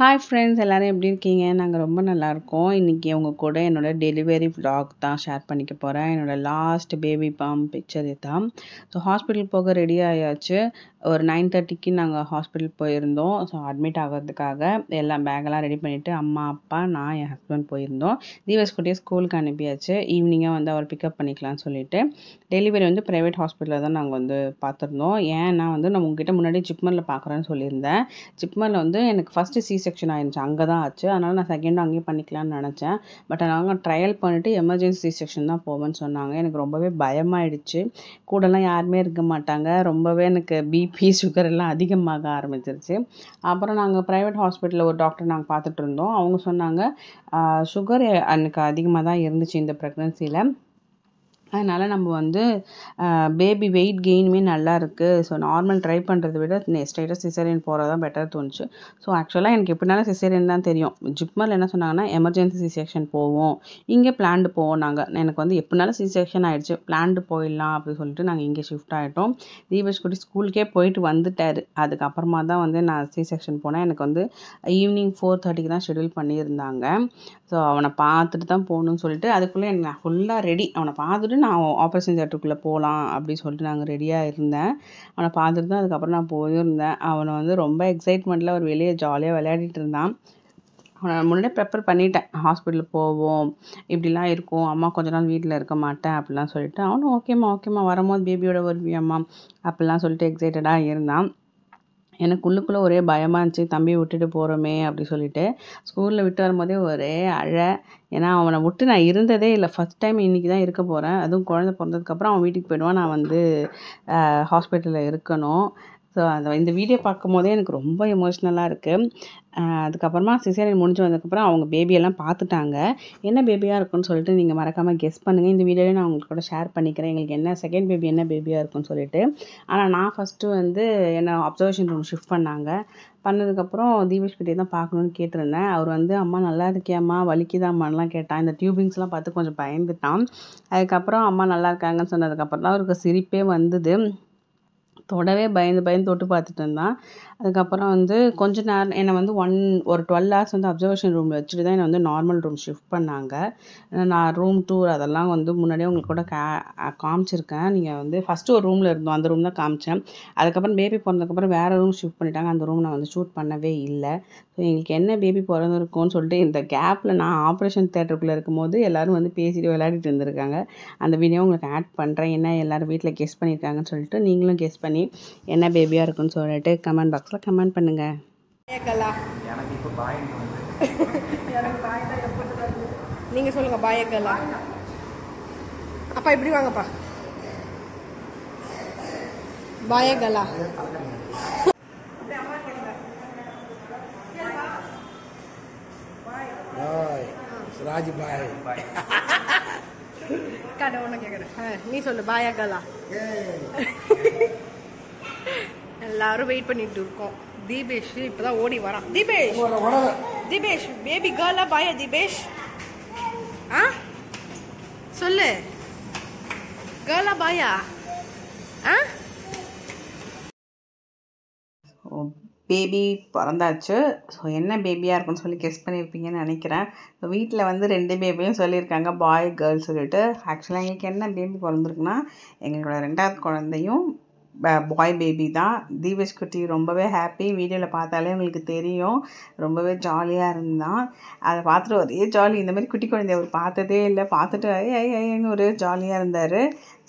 hi friends எல்லோரும் எப்படி இருக்கீங்க நாங்கள் ரொம்ப நல்லாயிருக்கோம் இன்றைக்கி அவங்க கூட என்னோடய டெலிவரி வ்ளாக் தான் ஷேர் பண்ணிக்க போகிறேன் என்னோடய லாஸ்ட் பேபி பாம் பிக்சர் தான் ஸோ ஹாஸ்பிட்டல் போக ரெடி ஆயாச்சு ஒரு நைன் தேர்ட்டிக்கு நாங்கள் ஹாஸ்பிட்டல் போயிருந்தோம் ஸோ அட்மிட் ஆகிறதுக்காக எல்லாம் பேக்கெல்லாம் ரெடி பண்ணிவிட்டு அம்மா அப்பா நான் என் ஹஸ்பண்ட் போயிருந்தோம் கூட்டியே ஸ்கூலுக்கு அனுப்பியாச்சு ஈவினிங்காக வந்து அவர் பிக்கப் பண்ணிக்கலாம்னு சொல்லிட்டு டெலிவரி வந்து ப்ரைவேட் ஹாஸ்பிட்டலில் தான் நாங்கள் வந்து பார்த்துருந்தோம் ஏன்னா வந்து நான் உங்ககிட்ட முன்னாடி ஜிப்மரில் பார்க்குறேன்னு சொல்லியிருந்தேன் ஜிப்மரில் வந்து எனக்கு ஃபஸ்ட்டு சீசன் செக்ஷன் ஆயிருந்துச்சு அங்கே தான் ஆச்சு அதனால் நான் செகண்டும் அங்கேயே பண்ணிக்கலாம்னு நினச்சேன் பட் நாங்கள் ட்ரையல் பண்ணிவிட்டு எமர்ஜென்சி செக்ஷன் தான் போவேன்னு சொன்னாங்க எனக்கு ரொம்பவே பயமாயிடுச்சு கூடலாம் யாருமே இருக்க மாட்டாங்க ரொம்பவே எனக்கு பிபி சுகர் எல்லாம் அதிகமாக ஆரம்பிச்சிருச்சு அப்புறம் நாங்கள் ப்ரைவேட் ஹாஸ்பிட்டலில் ஒரு டாக்டர் நாங்கள் பார்த்துட்டு இருந்தோம் அவங்க சொன்னாங்க சுகர் எனக்கு அதிகமாக தான் இருந்துச்சு இந்த ப்ரெக்னென்சியில் அதனால் நம்ம வந்து பேபி வெயிட் கெயினுமே நல்லா இருக்குது ஸோ நார்மல் ட்ரை பண்ணுறதை விட ஸ்ட்ரைட்டாக சிசேரியன் போகிறது தான் பெட்டர் தோணுச்சு ஸோ ஆக்சுவலாக எனக்கு எப்படினாலும் சிசேரியன் தான் தெரியும் ஜிப்மரில் என்ன சொன்னாங்கன்னா எமர்ஜென்சி செக்ஷன் போவோம் இங்கே பிளான்டு போவோம் நாங்கள் எனக்கு வந்து எப்படினாலும் செக்ஷன் ஆகிடுச்சு பிளான்டு போயிடலாம் அப்படின்னு சொல்லிட்டு நாங்கள் இங்கே ஷிஃப்ட் ஆகிட்டோம் தீபேஷ் குட்டி ஸ்கூலுக்கே போயிட்டு வந்துட்டார் அதுக்கப்புறமா தான் வந்து நான் சி செக்ஷன் போனேன் எனக்கு வந்து ஈவினிங் ஃபோர் தேர்ட்டிக்கு தான் ஷெடியூல் பண்ணியிருந்தாங்க ஸோ அவனை பார்த்துட்டு தான் போகணும்னு சொல்லிட்டு அதுக்குள்ளே எனக்கு நான் ஃபுல்லாக ரெடி அவனை பார்த்துட்டு நான் ஆப்ரேஷன் தேட்டருக்குள்ளே போகலாம் அப்படின்னு சொல்லிட்டு நாங்கள் ரெடியாக இருந்தேன் அவனை பார்த்துட்டு தான் அதுக்கப்புறம் நான் போயிருந்தேன் அவனை வந்து ரொம்ப எக்ஸைட்மெண்ட்டில் அவர் வெளியே ஜாலியாக விளையாடிட்டு இருந்தான் அவனை முன்னாடியே ப்ரிப்பேர் பண்ணிட்டேன் ஹாஸ்பிட்டல் போவோம் இப்படிலாம் இருக்கும் அம்மா கொஞ்ச நாள் வீட்டில் இருக்க மாட்டேன் அப்படிலாம் சொல்லிட்டு அவனும் ஓகேம்மா ஓகேம்மா வரும்போது பேபியோட ஒரு அம்மா அப்படிலாம் சொல்லிட்டு எக்ஸைட்டடாக இருந்தான் எனக்கு உள்ளுக்குள்ளே ஒரே பயமாக இருந்துச்சு தம்பி விட்டுட்டு போகிறோமே அப்படி சொல்லிட்டு ஸ்கூலில் விட்டு வரும்போதே ஒரே அழ ஏன்னா அவனை விட்டு நான் இருந்ததே இல்லை ஃபஸ்ட் டைம் இன்றைக்கி தான் இருக்க போகிறேன் அதுவும் குழந்த பிறந்ததுக்கப்புறம் அவன் வீட்டுக்கு போயிடுவான் நான் வந்து ஹாஸ்பிட்டலில் இருக்கணும் ஸோ அந்த இந்த வீடியோ பார்க்கும் போதே எனக்கு ரொம்ப எமோஷ்னலாக இருக்குது அதுக்கப்புறமா சிசேரியன் முடிஞ்சு வந்ததுக்கப்புறம் அவங்க பேபியெல்லாம் பார்த்துட்டாங்க என்ன பேபியாக இருக்குன்னு சொல்லிட்டு நீங்கள் மறக்காமல் கெஸ் பண்ணுங்கள் இந்த வீடியோவில் நான் உங்களுக்கு கூட ஷேர் பண்ணிக்கிறேன் எங்களுக்கு என்ன செகண்ட் பேபி என்ன பேபியாக இருக்குன்னு சொல்லிட்டு ஆனால் நான் ஃபஸ்ட்டு வந்து என்னை அப்சர்வேஷன் ரூம் ஷிஃப்ட் பண்ணாங்க பண்ணதுக்கப்புறம் தீபேஷ் கிட்டே தான் பார்க்கணுன்னு கேட்டிருந்தேன் அவர் வந்து அம்மா நல்லா இருக்கியாம்மா வலிக்குதாம்மான்லாம் கேட்டான் இந்த டியூபிங்ஸ்லாம் பார்த்து கொஞ்சம் பயந்துட்டான் அதுக்கப்புறம் அம்மா நல்லா இருக்காங்கன்னு சொன்னதுக்கப்புறம் தான் அவருக்கு சிரிப்பே வந்தது தொடவே பயந்து பயந்து தொட்டு பார்த்துட்டு இருந்தான் அதுக்கப்புறம் வந்து கொஞ்ச நேரம் என்னை வந்து ஒன் ஒரு டுவெல் ஹவர்ஸ் வந்து அப்சர்வேஷன் ரூமில் வச்சுட்டு தான் என்னை வந்து நார்மல் ரூம் ஷிஃப்ட் பண்ணாங்க நான் ரூம் டூர் அதெல்லாம் வந்து முன்னாடியே உங்களுக்கு கூட கா காமிச்சிருக்கேன் நீங்கள் வந்து ஃபஸ்ட்டு ஒரு ரூமில் இருந்தோம் அந்த ரூம் தான் காமிச்சேன் அதுக்கப்புறம் பேபி பிறந்ததுக்கப்புறம் வேறு ரூம் ஷிஃப்ட் பண்ணிட்டாங்க அந்த ரூம் நான் வந்து ஷூட் பண்ணவே இல்லை ஸோ எங்களுக்கு என்ன பேபி பிறந்திருக்கும்னு சொல்லிட்டு இந்த கேப்பில் நான் ஆப்ரேஷன் தேட்டருக்குள்ளே இருக்கும்போது எல்லோரும் வந்து பேசிட்டு விளையாடிட்டு இருந்திருக்காங்க அந்த வீடியோ உங்களுக்கு ஆட் பண்ணுறேன் என்ன எல்லோரும் வீட்டில் கெஸ் பண்ணியிருக்காங்கன்னு சொல்லிட்டு நீங்களும் கெஸ் பண்ணி பண்ணி என்ன பேபியாக இருக்குன்னு சொல்லிட்டு கமெண்ட் பாக்ஸில் கமெண்ட் பண்ணுங்கள் நீங்கள் சொல்லுங்கள் பாயக்கலா அப்பா இப்படி வாங்கப்பா பாயக்கலா நீ சொல்லு பாயா கலா எல்லாரும் வெயிட் பண்ணிட்டு இருக்கோம் தீபேஷ் இப்பதான் ஓடி வரான் தீபேஷ் தீபேஷ் பேபி கேர்லா பாயா தீபேஷ் ஆ சொல்லு கேர்லா பாயா ஆ பேபி பிறந்தாச்சு ஸோ என்ன பேபியாக இருக்கும்னு சொல்லி கெஸ் பண்ணியிருப்பீங்கன்னு நினைக்கிறேன் வீட்டில் வந்து ரெண்டு பேபியும் சொல்லியிருக்காங்க பாய் கேர்ள்ஸ் சொல்லிட்டு ஆக்சுவலாக எங்களுக்கு என்ன பேபி பிறந்திருக்குன்னா எங்களோட ரெண்டாவது குழந்தையும் பாய் பேபி தான் தீபேஷ் குட்டி ரொம்பவே ஹாப்பி வீடியோவில் பார்த்தாலே உங்களுக்கு தெரியும் ரொம்பவே ஜாலியாக இருந்தான் அதை பார்த்துட்டு ஒரே ஜாலி இந்த மாதிரி குட்டி குழந்தைய அவர் பார்த்ததே இல்லை பார்த்துட்டு ஐ ஐ ஐன்னு ஒரே ஜாலியாக இருந்தார்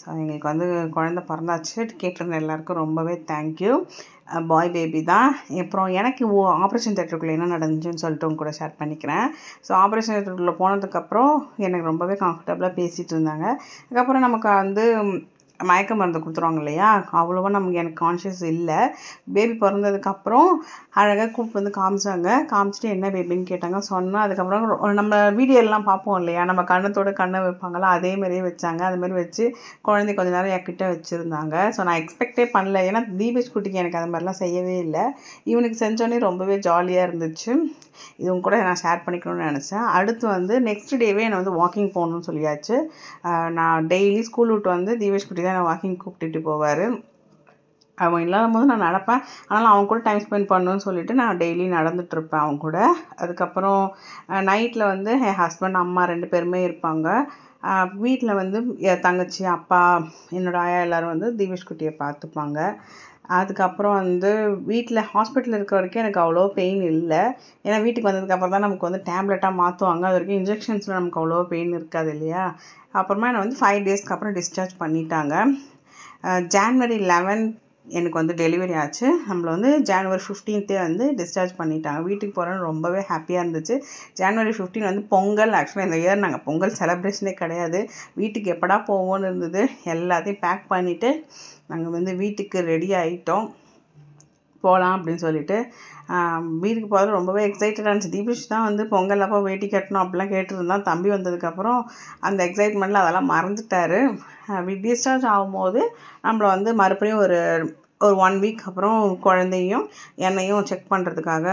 ஸோ எங்களுக்கு வந்து குழந்த பிறந்தாச்சு கேட்டிருந்த எல்லாருக்கும் ரொம்பவே தேங்க்யூ பாய் பேபி தான் அப்புறம் எனக்கு ஓ ஆப்ரேஷன் தேட்டருக்குள்ளே என்ன நடந்துச்சுன்னு சொல்லிட்டு கூட ஷேர் பண்ணிக்கிறேன் ஸோ ஆப்ரேஷன் தேட்டருக்குள்ளே போனதுக்கப்புறம் எனக்கு ரொம்பவே கம்ஃபர்டபுளாக பேசிகிட்டு இருந்தாங்க அதுக்கப்புறம் நமக்கு வந்து மயக்க மருந்து கொடுத்துருவாங்க இல்லையா அவ்வளோவா நமக்கு எனக்கு கான்ஷியஸ் இல்லை பேபி பிறந்ததுக்கப்புறம் அழகாக கூப்பிட்டு வந்து காமிச்சாங்க காமிச்சிட்டு என்ன பேபின்னு கேட்டாங்க சொன்னால் அதுக்கப்புறம் நம்ம வீடியோலாம் பார்ப்போம் இல்லையா நம்ம கண்ணத்தோட கண்ணை வைப்பாங்களா அதே மாதிரியே வச்சாங்க அது மாதிரி வச்சு குழந்தை கொஞ்ச நேரம் என்கிட்ட வச்சுருந்தாங்க ஸோ நான் எக்ஸ்பெக்டே பண்ணல ஏன்னா தீபேஷ் குட்டிக்கு எனக்கு அது மாதிரிலாம் செய்யவே இல்லை இவனுக்கு செஞ்சோடனே ரொம்பவே ஜாலியாக இருந்துச்சு இதுவும் கூட நான் ஷேர் பண்ணிக்கணும்னு நினச்சேன் அடுத்து வந்து நெக்ஸ்ட் டேவே என்னை வந்து வாக்கிங் போகணும்னு சொல்லியாச்சு நான் டெய்லி ஸ்கூல் விட்டு வந்து தீபேஷ் குட்டி தான் வாக்கிங் கூப்பிட்டுட்டு போவார் அவன் இல்லாத போது நான் நடப்பேன் ஆனால் அவங்க கூட டைம் ஸ்பெண்ட் பண்ணணும்னு சொல்லிட்டு நான் டெய்லி நடந்துகிட்ருப்பேன் அவங்க கூட அதுக்கப்புறம் நைட்டில் வந்து என் ஹஸ்பண்ட் அம்மா ரெண்டு பேருமே இருப்பாங்க வீட்டில் வந்து என் தங்கச்சி அப்பா என்னோடய ஆயா எல்லோரும் வந்து தீபேஷ் குட்டியை பார்த்துப்பாங்க அதுக்கப்புறம் வந்து வீட்டில் ஹாஸ்பிட்டலில் இருக்க வரைக்கும் எனக்கு அவ்வளோ பெயின் இல்லை ஏன்னா வீட்டுக்கு வந்ததுக்கப்புறம் தான் நமக்கு வந்து டேப்லெட்டாக மாற்றுவாங்க அது வரைக்கும் இன்ஜெக்ஷன்ஸில் நமக்கு அவ்வளோ பெயின் இருக்காது இல்லையா அப்புறமா என்னை வந்து ஃபைவ் டேஸ்க்கு அப்புறம் டிஸ்சார்ஜ் பண்ணிட்டாங்க ஜான்வரி லெவன் எனக்கு வந்து டெலிவரி ஆச்சு நம்மளை வந்து ஜான்வரி ஃபிஃப்டீன்த்தே வந்து டிஸ்சார்ஜ் பண்ணிட்டாங்க வீட்டுக்கு போகிறோன்னு ரொம்பவே ஹாப்பியாக இருந்துச்சு ஜான்வரி ஃபிஃப்டீன் வந்து பொங்கல் ஆக்சுவலாக இந்த இயர் நாங்கள் பொங்கல் செலப்ரேஷனே கிடையாது வீட்டுக்கு எப்படா போவோன்னு இருந்தது எல்லாத்தையும் பேக் பண்ணிவிட்டு நாங்கள் வந்து வீட்டுக்கு ரெடி ஆகிட்டோம் போகலாம் அப்படின்னு சொல்லிட்டு வீட்டுக்கு போகிறது ரொம்பவே எக்ஸைட்டடாக இருந்துச்சு தீபிஷ் தான் வந்து பொங்கல் அப்போ வேட்டி கட்டணும் அப்படிலாம் கேட்டிருந்தான் தம்பி வந்ததுக்கப்புறம் அந்த எக்ஸைட்மெண்ட்டில் அதெல்லாம் மறந்துட்டார் டிஸ்சார்ஜ் ஆகும்போது நம்மளை வந்து மறுபடியும் ஒரு ஒரு ஒன் வீக் அப்புறம் குழந்தையும் என்னையும் செக் பண்ணுறதுக்காக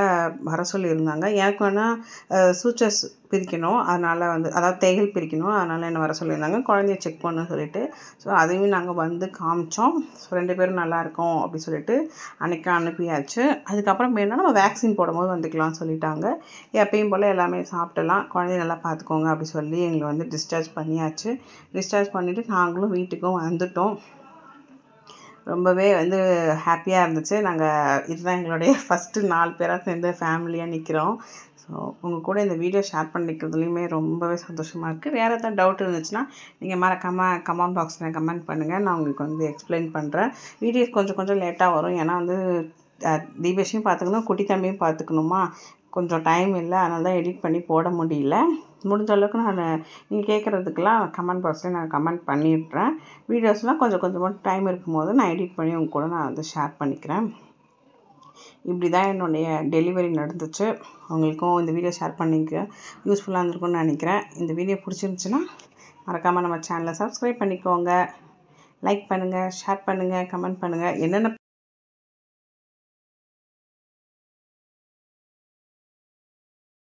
வர சொல்லியிருந்தாங்க எனக்கு வேணால் சூச்சர்ஸ் பிரிக்கணும் அதனால் வந்து அதாவது தேகல் பிரிக்கணும் அதனால் என்ன வர சொல்லியிருந்தாங்க குழந்தைய செக் பண்ணணும்னு சொல்லிவிட்டு ஸோ அதையும் நாங்கள் வந்து காமிச்சோம் ஸோ ரெண்டு பேரும் நல்லாயிருக்கோம் அப்படி சொல்லிட்டு அன்றைக்கி அனுப்பியாச்சு அதுக்கப்புறம் வேணும்னா நம்ம வேக்சின் போடும்போது வந்துக்கலாம்னு சொல்லிட்டாங்க எப்பயும் போல் எல்லாமே சாப்பிட்டலாம் குழந்தைய நல்லா பார்த்துக்கோங்க அப்படி சொல்லி எங்களை வந்து டிஸ்சார்ஜ் பண்ணியாச்சு டிஸ்சார்ஜ் பண்ணிவிட்டு நாங்களும் வீட்டுக்கும் வந்துட்டோம் ரொம்பவே வந்து ஹாப்பியாக இருந்துச்சு நாங்கள் இதுதான் எங்களுடைய ஃபஸ்ட்டு நாலு பேராக சேர்ந்து ஃபேமிலியாக நிற்கிறோம் ஸோ உங்கள் கூட இந்த வீடியோ ஷேர் பண்ணிக்கிறதுலையுமே ரொம்பவே சந்தோஷமாக இருக்குது வேறு எதாவது டவுட் இருந்துச்சுன்னா நீங்கள் மறக்காமல் கமெண்ட் பாக்ஸில் கமெண்ட் பண்ணுங்கள் நான் உங்களுக்கு வந்து எக்ஸ்பிளைன் பண்ணுறேன் வீடியோஸ் கொஞ்சம் கொஞ்சம் லேட்டாக வரும் ஏன்னா வந்து தீபேஷையும் பார்த்துக்கணும் குட்டி தம்பியும் பார்த்துக்கணுமா கொஞ்சம் டைம் இல்லை அதனால தான் எடிட் பண்ணி போட முடியல முடிஞ்ச அளவுக்கு நான் நீங்கள் கேட்குறதுக்கெல்லாம் கமெண்ட் பாக்ஸில் நான் கமெண்ட் பண்ணிடுறேன் வீடியோஸ்லாம் கொஞ்சம் கொஞ்சமாக டைம் இருக்கும்போது நான் எடிட் பண்ணி உங்க கூட நான் வந்து ஷேர் பண்ணிக்கிறேன் இப்படி தான் என்னுடைய டெலிவரி நடந்துச்சு உங்களுக்கும் இந்த வீடியோ ஷேர் பண்ணிக்க யூஸ்ஃபுல்லாக இருந்திருக்கும்னு நினைக்கிறேன் இந்த வீடியோ பிடிச்சிருந்துச்சுன்னா மறக்காமல் நம்ம சேனலை சப்ஸ்கிரைப் பண்ணிக்கோங்க லைக் பண்ணுங்கள் ஷேர் பண்ணுங்கள் கமெண்ட் பண்ணுங்கள் என்னென்ன